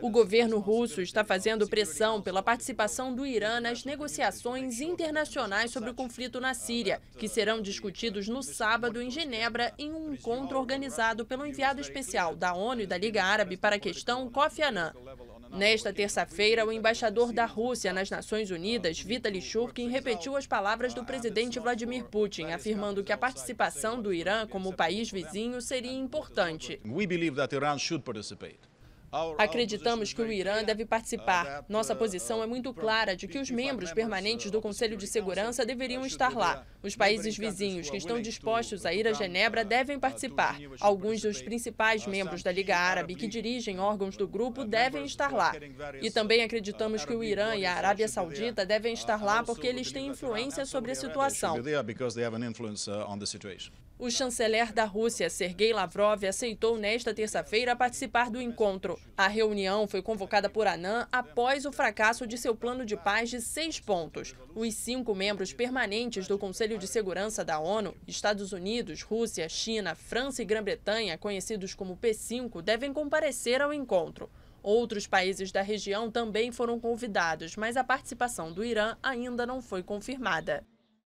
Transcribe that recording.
O governo russo está fazendo pressão pela participação do Irã nas negociações internacionais sobre o conflito na Síria, que serão discutidos no sábado em Genebra em um encontro organizado pelo enviado especial da ONU e da Liga Árabe para a questão Kofi Annan. Nesta terça-feira, o embaixador da Rússia nas Nações Unidas, Vitaly Shurkin, repetiu as palavras do presidente Vladimir Putin, afirmando que a participação do Irã como país vizinho seria importante. We believe that Iran should participate. Acreditamos que o Irã deve participar. Nossa posição uh, é muito clara de que os membros uh, permanentes do Conselho de Segurança deveriam estar lá. Os países vizinhos que estão dispostos a uh, ir a Genebra devem participar. Alguns dos principais membros da Liga Árabe que dirigem órgãos do grupo devem estar lá. E também acreditamos que o Irã e a Arábia Saudita devem estar lá porque eles têm influência sobre a situação. O chanceler da Rússia, Sergei Lavrov, aceitou nesta terça-feira participar do encontro. A reunião foi convocada por Anan após o fracasso de seu plano de paz de seis pontos. Os cinco membros permanentes do Conselho de Segurança da ONU, Estados Unidos, Rússia, China, França e Grã-Bretanha, conhecidos como P5, devem comparecer ao encontro. Outros países da região também foram convidados, mas a participação do Irã ainda não foi confirmada.